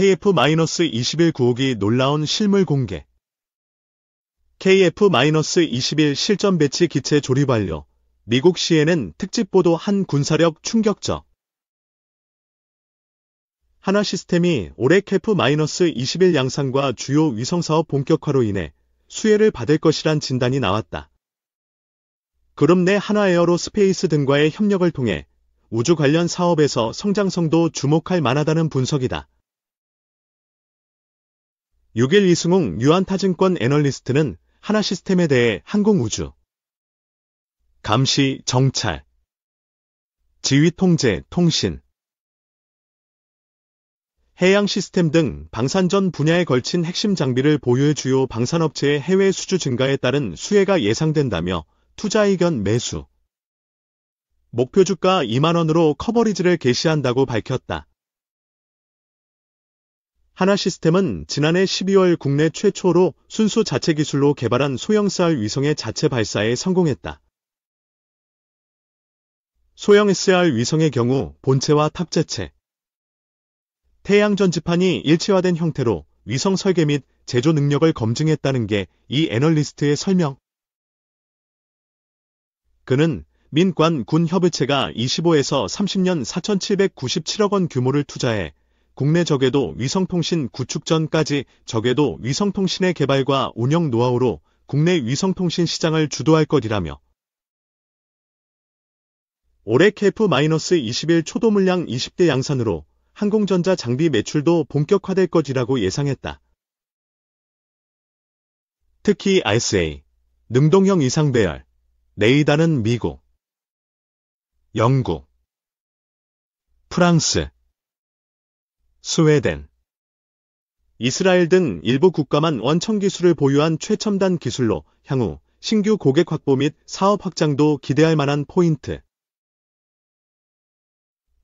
KF-21 구호기 놀라운 실물 공개 KF-21 실전 배치 기체 조립 완료 미국 시에는 특집 보도 한 군사력 충격적 하나 시스템이 올해 KF-21 양산과 주요 위성사업 본격화로 인해 수혜를 받을 것이란 진단이 나왔다. 그룹 내 하나 에어로 스페이스 등과의 협력을 통해 우주 관련 사업에서 성장성도 주목할 만하다는 분석이다. 6일 이승웅 유한타증권 애널리스트는 하나 시스템에 대해 항공우주, 감시, 정찰, 지휘통제, 통신, 해양 시스템 등 방산전 분야에 걸친 핵심 장비를 보유해 주요 방산업체의 해외 수주 증가에 따른 수혜가 예상된다며 투자 의견 매수, 목표 주가 2만원으로 커버리지를 개시한다고 밝혔다. 하나 시스템은 지난해 12월 국내 최초로 순수 자체 기술로 개발한 소형 SR 위성의 자체 발사에 성공했다. 소형 SR 위성의 경우 본체와 탑재체, 태양 전지판이 일체화된 형태로 위성 설계 및 제조 능력을 검증했다는 게 이 애널리스트의 설명. 그는 민관 군 협의체가 25에서 30년 4,797억 원 규모를 투자해 국내 저궤도 위성통신 구축 전까지 저궤도 위성통신의 개발과 운영 노하우로 국내 위성통신 시장을 주도할 것이라며 올해 KF-21 초도 물량 20대 양산으로 항공전자 장비 매출도 본격화될 것이라고 예상했다. 특히 r s a 능동형 이상 배열, 레이다는 미국, 영국, 프랑스, 스웨덴 이스라엘 등 일부 국가만 원천 기술을 보유한 최첨단 기술로 향후 신규 고객 확보 및 사업 확장도 기대할 만한 포인트.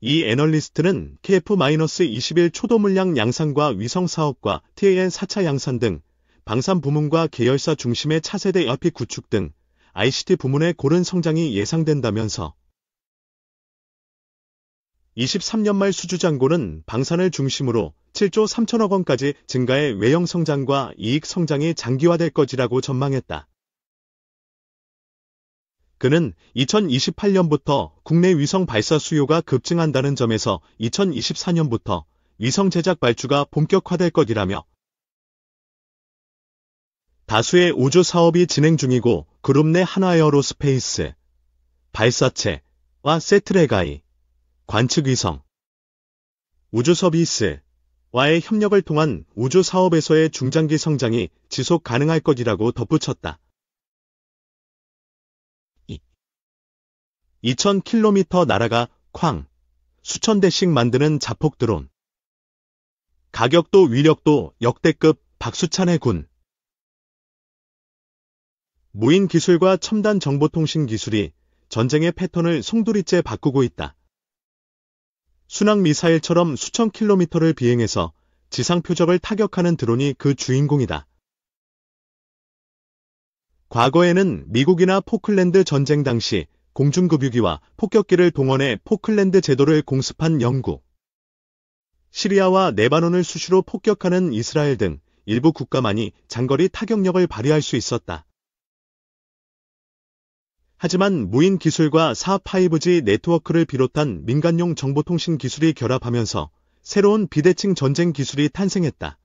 이 애널리스트는 KF-21 초도 물량 양산과 위성 사업과 TAN 4차 양산 등 방산 부문과 계열사 중심의 차세대 ERP 구축 등 ICT 부문의 고른 성장이 예상된다면서 23년 말 수주잔고는 방산을 중심으로 7조 3천억 원까지 증가해 외형 성장과 이익 성장이 장기화될 것이라고 전망했다. 그는 2028년부터 국내 위성 발사 수요가 급증한다는 점에서 2024년부터 위성 제작 발주가 본격화될 것이라며 다수의 우주 사업이 진행 중이고 그룹 내 하나 에어로스페이스 발사체와 세트레가이, 관측위성, 우주 서비스와의 협력을 통한 우주 사업에서의 중장기 성장이 지속 가능할 것이라고 덧붙였다. 2000km 날아가 쾅 수천 대씩 만드는 자폭 드론. 가격도 위력도 역대급 박수찬의 군. 무인 기술과 첨단 정보통신 기술이 전쟁의 패턴을 송두리째 바꾸고 있다. 순항 미사일처럼 수천 킬로미터를 비행해서 지상 표적을 타격하는 드론이 그 주인공이다. 과거에는 미국이나 포클랜드 전쟁 당시 공중급유기와 폭격기를 동원해 포클랜드 제도를 공습한 영국, 시리아와 네바논을 수시로 폭격하는 이스라엘 등 일부 국가만이 장거리 타격력을 발휘할 수 있었다. 하지만 무인 기술과 4 5G 네트워크를 비롯한 민간용 정보통신 기술이 결합하면서 새로운 비대칭 전쟁 기술이 탄생했다.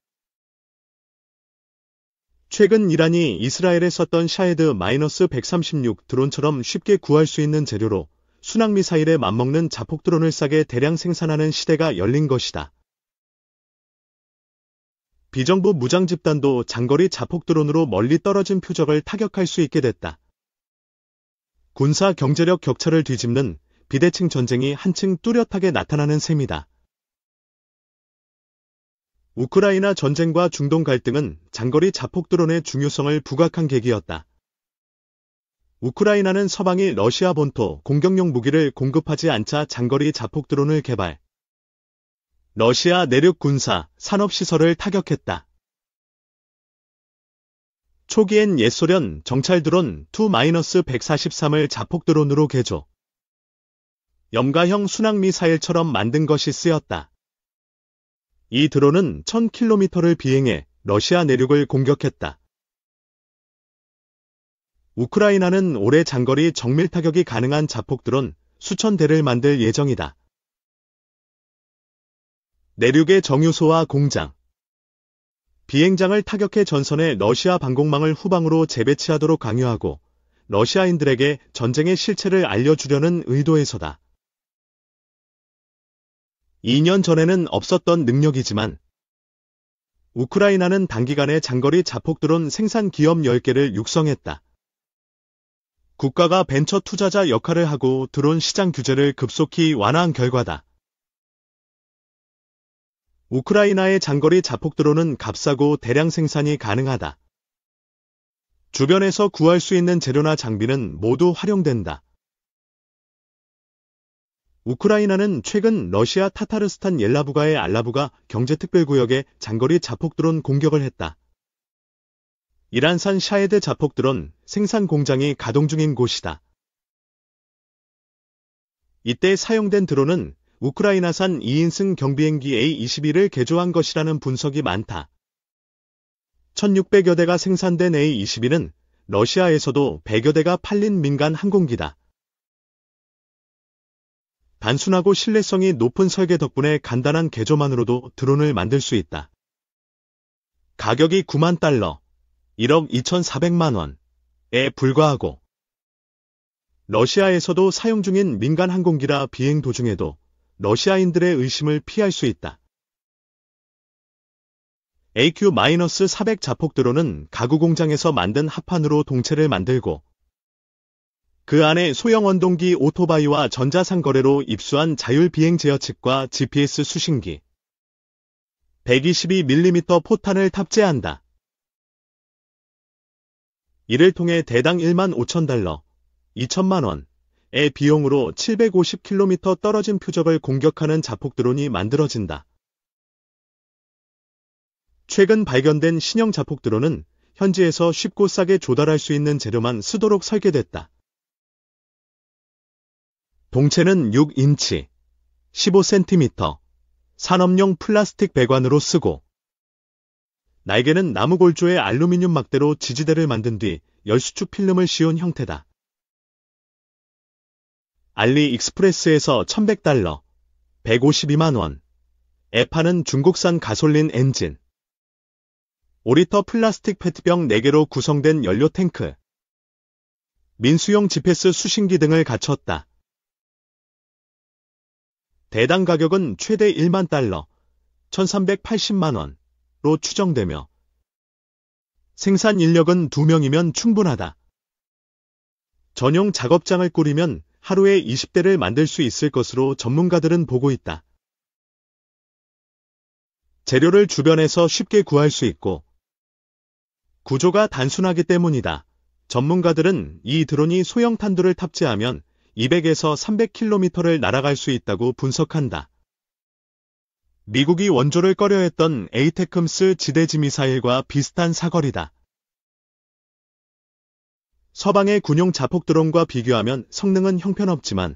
최근 이란이 이스라엘에 썼던 샤헤드-136 드론처럼 쉽게 구할 수 있는 재료로 순항미사일에 맞먹는 자폭 드론을 싸게 대량 생산하는 시대가 열린 것이다. 비정부 무장 집단도 장거리 자폭 드론으로 멀리 떨어진 표적을 타격할 수 있게 됐다. 군사 경제력 격차를 뒤집는 비대칭 전쟁이 한층 뚜렷하게 나타나는 셈이다. 우크라이나 전쟁과 중동 갈등은 장거리 자폭드론의 중요성을 부각한 계기였다. 우크라이나는 서방이 러시아 본토 공격용 무기를 공급하지 않자 장거리 자폭드론을 개발. 러시아 내륙 군사 산업시설을 타격했다. 초기엔 옛소련 정찰 드론 2-143을 자폭 드론으로 개조. 염가형 순항미사일처럼 만든 것이 쓰였다. 이 드론은 1000km를 비행해 러시아 내륙을 공격했다. 우크라이나는 올해 장거리 정밀 타격이 가능한 자폭 드론 수천 대를 만들 예정이다. 내륙의 정유소와 공장, 비행장을 타격해 전선의 러시아 방공망을 후방으로 재배치하도록 강요하고 러시아인들에게 전쟁의 실체를 알려주려는 의도에서다. 2년 전에는 없었던 능력이지만 우크라이나는 단기간에 장거리 자폭드론 생산 기업 10개를 육성했다. 국가가 벤처 투자자 역할을 하고 드론 시장 규제를 급속히 완화한 결과다. 우크라이나의 장거리 자폭드론은 값싸고 대량 생산이 가능하다. 주변에서 구할 수 있는 재료나 장비는 모두 활용된다. 우크라이나는 최근 러시아 타타르스탄 옐라부가의 알라부가 경제특별구역에 장거리 자폭드론 공격을 했다. 이란산 샤에드 자폭드론 생산 공장이 가동 중인 곳이다. 이때 사용된 드론은 우크라이나산 2인승 경비행기 A-21을 개조한 것이라는 분석이 많다. 1600여 대가 생산된 A-21은 러시아에서도 100여 대가 팔린 민간 항공기다. 단순하고 신뢰성이 높은 설계 덕분에 간단한 개조만으로도 드론을 만들 수 있다. 가격이 9만 달러, 1억 2,400만 원에 불과하고 러시아에서도 사용 중인 민간 항공기라 비행 도중에도 러시아인들의 의심을 피할 수 있다. AQ-400 자폭드론은 가구 공장에서 만든 합판으로 동체를 만들고 그 안에 소형 원동기 오토바이와 전자상거래로 입수한 자율비행 제어 칩과 GPS 수신기 122mm 포탄을 탑재한다. 이를 통해 대당 1만 5천 달러, 2천만 원, 의 비용으로 750km 떨어진 표적을 공격하는 자폭 드론이 만들어진다. 최근 발견된 신형 자폭 드론은 현지에서 쉽고 싸게 조달할 수 있는 재료만 쓰도록 설계됐다. 동체는 6인치, 15cm, 산업용 플라스틱 배관으로 쓰고 날개는 나무 골조에 알루미늄 막대로 지지대를 만든 뒤 열수축 필름을 씌운 형태다. 알리익스프레스에서 1100달러, 152만원. 에파는 중국산 가솔린 엔진. 5리터 플라스틱 페트병 4개로 구성된 연료 탱크. 민수용 GPS 수신기 등을 갖췄다. 대당 가격은 최대 1만 달러, 1380만원로 추정되며 생산 인력은 2명이면 충분하다. 전용 작업장을 꾸리면 하루에 20대를 만들 수 있을 것으로 전문가들은 보고 있다. 재료를 주변에서 쉽게 구할 수 있고 구조가 단순하기 때문이다. 전문가들은 이 드론이 소형 탄두를 탑재하면 200에서 300km를 날아갈 수 있다고 분석한다. 미국이 원조를 꺼려 했던 에이테크스 지대지 미사일과 비슷한 사거리다. 서방의 군용 자폭 드론과 비교하면 성능은 형편없지만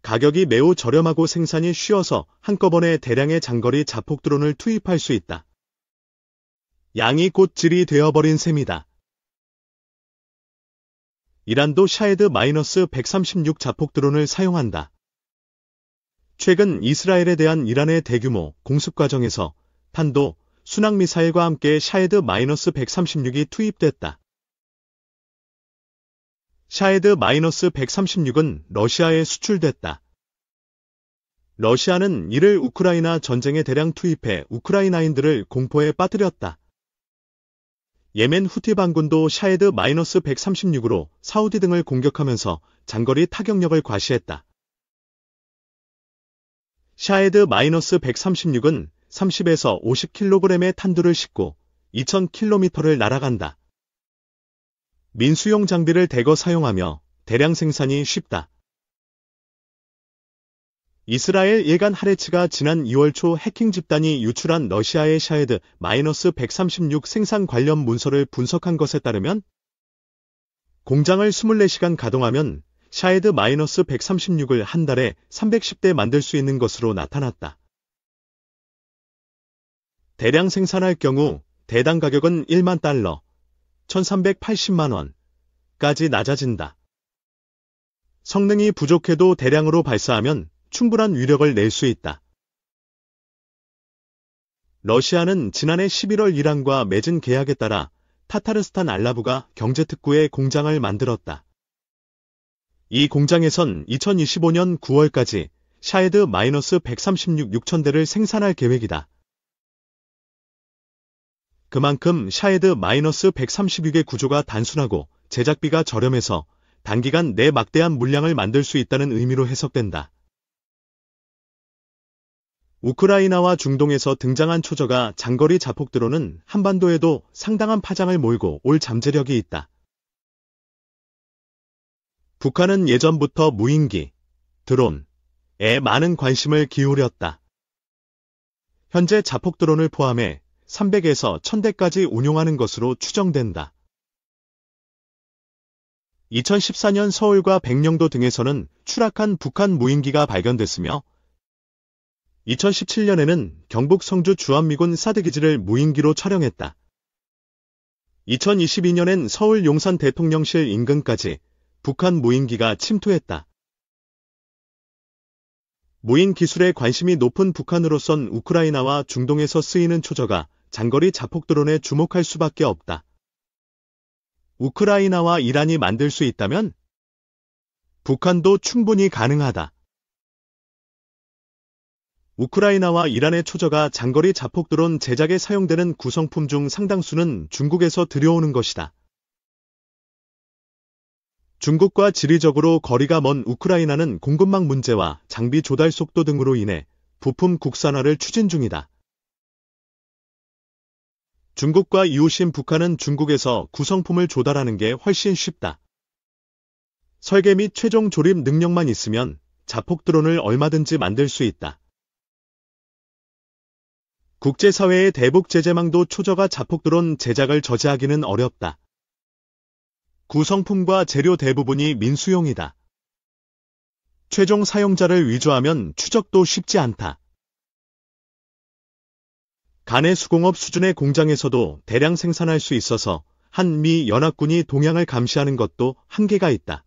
가격이 매우 저렴하고 생산이 쉬워서 한꺼번에 대량의 장거리 자폭 드론을 투입할 수 있다. 양이 곧 질이 되어버린 셈이다. 이란도 샤헤드 마이너스 136 자폭 드론을 사용한다. 최근 이스라엘에 대한 이란의 대규모 공습 과정에서 탄도, 순항미사일과 함께 샤헤드 마이너스 136이 투입됐다. 샤에드 마이너스 136은 러시아에 수출됐다. 러시아는 이를 우크라이나 전쟁에 대량 투입해 우크라이나인들을 공포에 빠뜨렸다. 예멘 후티 반군도 샤에드 마이너스 136으로 사우디 등을 공격하면서 장거리 타격력을 과시했다. 샤에드 마이너스 136은 30에서 50kg의 탄두를 싣고 2000km를 날아간다. 민수용 장비를 대거 사용하며 대량 생산이 쉽다. 이스라엘 예간 하레츠가 지난 2월 초 해킹 집단이 유출한 러시아의 샤헤드 136 생산 관련 문서를 분석한 것에 따르면 공장을 24시간 가동하면 샤헤드 136을 한 달에 310대 만들 수 있는 것으로 나타났다. 대량 생산할 경우 대당 가격은 1만 달러, 1380만원까지 낮아진다. 성능이 부족해도 대량으로 발사하면 충분한 위력을 낼 수 있다. 러시아는 지난해 11월 이란과 맺은 계약에 따라 타타르스탄 알라부가 경제특구에 공장을 만들었다. 이 공장에선 2025년 9월까지 샤헤드 136 6천대를 생산할 계획이다. 그만큼 샤헤드 마이너스 136의 구조가 단순하고 제작비가 저렴해서 단기간 내 막대한 물량을 만들 수 있다는 의미로 해석된다. 우크라이나와 중동에서 등장한 초저가 장거리 자폭드론은 한반도에도 상당한 파장을 몰고 올 잠재력이 있다. 북한은 예전부터 무인기, 드론에 많은 관심을 기울였다. 현재 자폭드론을 포함해 300에서 1000대까지 운용하는 것으로 추정된다. 2014년 서울과 백령도 등에서는 추락한 북한 무인기가 발견됐으며 2017년에는 경북 성주 주한미군 사드기지를 무인기로 촬영했다. 2022년엔 서울 용산 대통령실 인근까지 북한 무인기가 침투했다. 무인 기술에 관심이 높은 북한으로선 우크라이나와 중동에서 쓰이는 초저가 장거리 자폭드론에 주목할 수밖에 없다. 우크라이나와 이란이 만들 수 있다면 북한도 충분히 가능하다. 우크라이나와 이란의 초저가 장거리 자폭드론 제작에 사용되는 구성품 중 상당수는 중국에서 들여오는 것이다. 중국과 지리적으로 거리가 먼 우크라이나는 공급망 문제와 장비 조달 속도 등으로 인해 부품 국산화를 추진 중이다. 중국과 이웃인 북한은 중국에서 구성품을 조달하는 게 훨씬 쉽다. 설계 및 최종 조립 능력만 있으면 자폭 드론을 얼마든지 만들 수 있다. 국제사회의 대북 제재망도 초저가 자폭 드론 제작을 저지하기는 어렵다. 구성품과 재료 대부분이 민수용이다. 최종 사용자를 위조하면 추적도 쉽지 않다. 간의 수공업 수준의 공장에서도 대량 생산할 수 있어서 한미 연합군이 동향을 감시하는 것도 한계가 있다.